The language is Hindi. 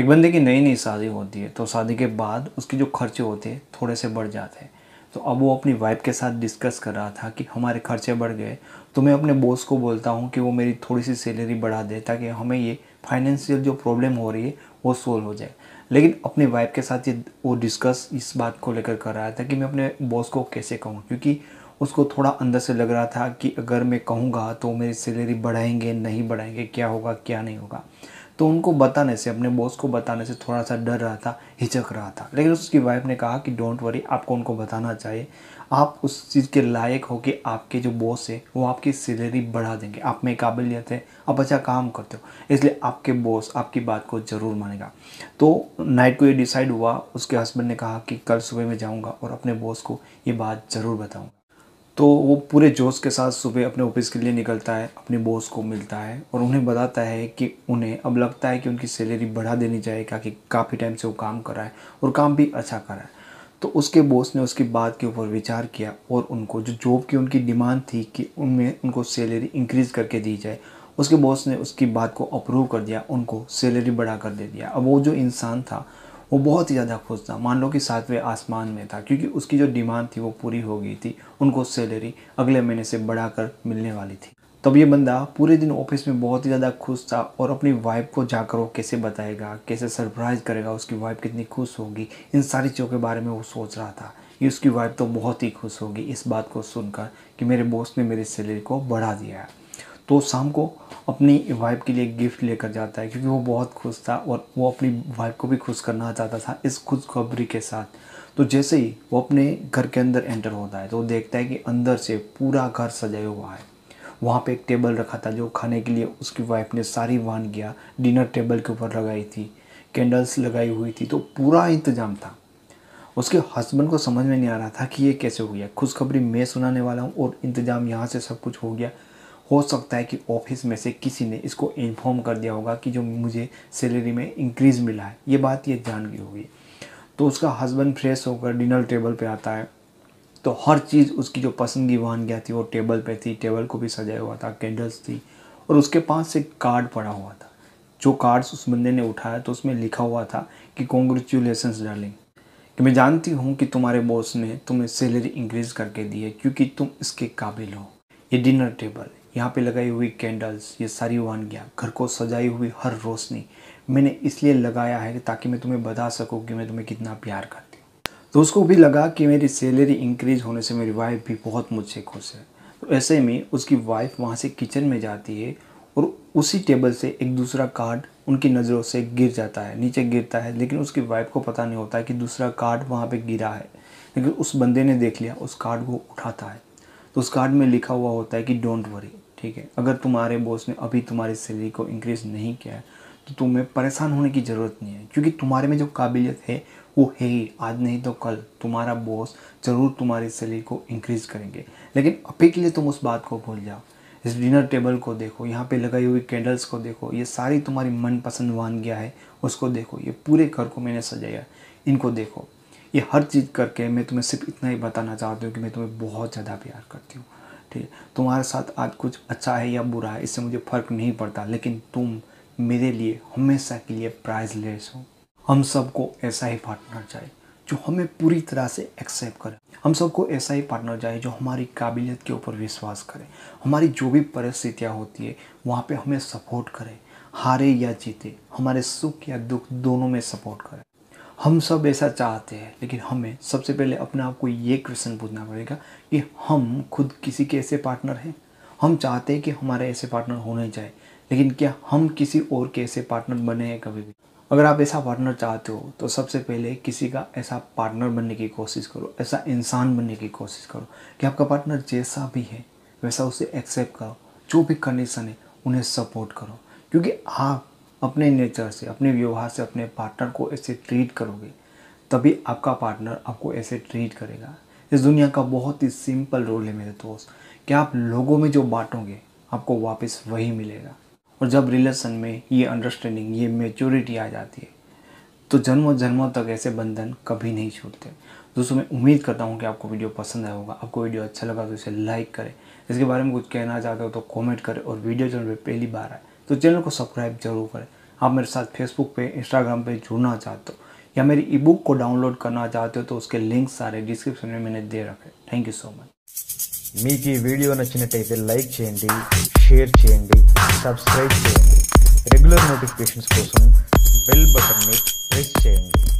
एक बंदे की नई नई शादी होती है तो शादी के बाद उसके जो खर्चे होते हैं थोड़े से बढ़ जाते हैं तो अब वो अपनी वाइफ के साथ डिस्कस कर रहा था कि हमारे खर्चे बढ़ गए तो मैं अपने बॉस को बोलता हूँ कि वो मेरी थोड़ी सी सैलरी बढ़ा दे ताकि हमें ये फाइनेंशियल जो प्रॉब्लम हो रही है वो सोल्व हो जाए लेकिन अपनी वाइफ के साथ ये वो डिस्कस इस बात को लेकर कर रहा था कि मैं अपने बॉस को कैसे कहूँ क्योंकि उसको थोड़ा अंदर से लग रहा था कि अगर मैं कहूँगा तो मेरी सैलरी बढ़ाएंगे नहीं बढ़ाएंगे क्या होगा क्या नहीं होगा तो उनको बताने से अपने बॉस को बताने से थोड़ा सा डर रहा था हिचक रहा था लेकिन उसकी वाइफ ने कहा कि डोंट वरी आपको उनको बताना चाहिए आप उस चीज़ के लायक हो कि आपके जो बॉस है वो आपकी सैलरी बढ़ा देंगे आप में काबिलियत है आप अच्छा काम करते हो इसलिए आपके बॉस आपकी बात को ज़रूर मानेगा तो नाइट को ये डिसाइड हुआ उसके हस्बैंड ने कहा कि कल सुबह मैं जाऊँगा और अपने बॉस को ये बात ज़रूर बताऊँगा तो वो पूरे जोश के साथ सुबह अपने ऑफिस के लिए निकलता है अपने बॉस को मिलता है और उन्हें बताता है कि उन्हें अब लगता है कि उनकी सैलरी बढ़ा देनी चाहिए क्योंकि काफ़ी टाइम से वो काम कर रहा है और काम भी अच्छा कर रहा है तो उसके बॉस ने उसकी बात के ऊपर विचार किया और उनको जो जॉब की उनकी डिमांड थी कि उनमें उनको सैलरी इंक्रीज़ करके दी जाए उसके बॉस ने उसकी बात को अप्रूव कर दिया उनको सैलरी बढ़ा कर दे दिया अब वो जो इंसान था वो बहुत ही ज़्यादा खुश था मान लो कि सातवें आसमान में था क्योंकि उसकी जो डिमांड थी वो पूरी हो गई थी उनको सैलरी अगले महीने से बढ़ाकर मिलने वाली थी तब ये बंदा पूरे दिन ऑफिस में बहुत ही ज़्यादा खुश था और अपनी वाइफ को जाकर वो कैसे बताएगा कैसे सरप्राइज़ करेगा उसकी वाइफ कितनी खुश होगी इन सारी चीज़ों के बारे में वो सोच रहा था कि उसकी वाइफ तो बहुत ही खुश होगी इस बात को सुनकर कि मेरे बॉस ने मेरी सैलरी को बढ़ा दिया है तो शाम को अपनी वाइफ के लिए गिफ्ट लेकर जाता है क्योंकि वो बहुत खुश था और वो अपनी वाइफ को भी खुश करना चाहता था इस खुशखबरी के साथ तो जैसे ही वो अपने घर के अंदर एंटर होता है तो वो देखता है कि अंदर से पूरा घर सजाया हुआ है वहाँ पे एक टेबल रखा था जो खाने के लिए उसकी वाइफ ने सारी वान किया डिनर टेबल के ऊपर लगाई थी कैंडल्स लगाई हुई थी तो पूरा इंतजाम था उसके हस्बैंड को समझ में नहीं आ रहा था कि ये कैसे हो गया खुशखबरी मैं सुनाने वाला हूँ और इंतजाम यहाँ से सब कुछ हो गया हो सकता है कि ऑफिस में से किसी ने इसको इन्फॉर्म कर दिया होगा कि जो मुझे सैलरी में इंक्रीज़ मिला है ये बात ये जान गई होगी तो उसका हस्बैंड फ्रेश होकर डिनर टेबल पे आता है तो हर चीज़ उसकी जो पसंद की वाहन गया थी वो टेबल पे थी टेबल को भी सजाया हुआ था कैंडल्स थी और उसके पास एक कार्ड पड़ा हुआ था जो कार्ड्स उस बंदे ने उठाया तो उसमें लिखा हुआ था कि कॉन्ग्रेचुलेसन्स डार्लिंग कि मैं जानती हूँ कि तुम्हारे बॉस ने तुम्हें सैलरी इंक्रीज़ करके दी है क्योंकि तुम इसके काबिल हो ये डिनर टेबल यहाँ पे लगाई हुई कैंडल्स ये सारी गया घर को सजाई हुई हर रोशनी मैंने इसलिए लगाया है ताकि मैं तुम्हें बता सकूँ कि मैं तुम्हें कितना प्यार करती हूँ तो उसको भी लगा कि मेरी सैलरी इंक्रीज होने से मेरी वाइफ भी बहुत मुझसे खुश है तो ऐसे में उसकी वाइफ वहाँ से किचन में जाती है और उसी टेबल से एक दूसरा कार्ड उनकी नज़रों से गिर जाता है नीचे गिरता है लेकिन उसकी वाइफ को पता नहीं होता है कि दूसरा कार्ड वहाँ पे गिरा है लेकिन उस बंदे ने देख लिया उस कार्ड को उठाता है तो उस कार्ड में लिखा हुआ होता है कि डोंट वरी ठीक है अगर तुम्हारे बॉस ने अभी तुम्हारी सैलरी को इंक्रीज़ नहीं किया है तो तुम्हें परेशान होने की ज़रूरत नहीं है क्योंकि तुम्हारे में जो काबिलियत है वो है ही आज नहीं तो कल तुम्हारा बॉस ज़रूर तुम्हारी सैलरी को इंक्रीज़ करेंगे लेकिन अभी के लिए तुम उस बात को भूल जाओ इस डिनर टेबल को देखो यहाँ पे लगाई हुई कैंडल्स को देखो ये सारी तुम्हारी मनपसंद वानगियाँ है उसको देखो ये पूरे घर को मैंने सजाया इनको देखो ये हर चीज़ करके मैं तुम्हें सिर्फ इतना ही बताना चाहती हूँ कि मैं तुम्हें बहुत ज़्यादा प्यार करती हूँ ठीक है तुम्हारे साथ आज कुछ अच्छा है या बुरा है इससे मुझे फ़र्क नहीं पड़ता लेकिन तुम मेरे लिए हमेशा के लिए प्राइजलेस हो हम सबको ऐसा ही पार्टनर चाहिए जो हमें पूरी तरह से एक्सेप्ट करे हम सबको ऐसा ही पार्टनर चाहिए जो हमारी काबिलियत के ऊपर विश्वास करे हमारी जो भी परिस्थितियाँ होती है वहाँ पे हमें सपोर्ट करे हारे या जीते हमारे सुख या दुख दोनों में सपोर्ट करे हम सब ऐसा चाहते हैं लेकिन हमें सबसे पहले अपने आप को ये क्वेश्चन पूछना पड़ेगा कि हम खुद किसी के ऐसे पार्टनर हैं हम चाहते हैं कि हमारे ऐसे पार्टनर होने चाहिए लेकिन क्या हम किसी और के ऐसे पार्टनर बने हैं कभी भी अगर आप ऐसा पार्टनर चाहते हो तो सबसे पहले किसी का ऐसा पार्टनर बनने की कोशिश करो ऐसा इंसान बनने की कोशिश करो कि आपका पार्टनर जैसा भी है वैसा उसे एक्सेप्ट करो जो भी कंडीशन है उन्हें सपोर्ट करो क्योंकि आप अपने नेचर से अपने व्यवहार से अपने पार्टनर को ऐसे ट्रीट करोगे तभी आपका पार्टनर आपको ऐसे ट्रीट करेगा इस दुनिया का बहुत ही सिंपल रोल है मेरे दोस्त कि आप लोगों में जो बांटोगे आपको वापस वही मिलेगा और जब रिलेशन में ये अंडरस्टैंडिंग ये मेच्योरिटी आ जाती है तो जन्मों जन्मों तक ऐसे बंधन कभी नहीं छूटते दोस्तों मैं उम्मीद करता हूँ कि आपको वीडियो पसंद आया होगा आपको वीडियो अच्छा लगा तो इसे लाइक करें इसके बारे में कुछ कहना चाहते हो तो कमेंट करें और वीडियो जो पहली बार आए तो चैनल को सब्सक्राइब जरूर करें आप मेरे साथ फेसबुक पे इंस्टाग्राम पे जुड़ना चाहते हो या मेरी ई बुक को डाउनलोड करना चाहते हो तो उसके लिंक सारे डिस्क्रिप्शन में मैंने दे रखे थैंक यू सो मच मे video video like like share share చేయండి సబ్స్క్రైబ్ बेल बटन प्रेस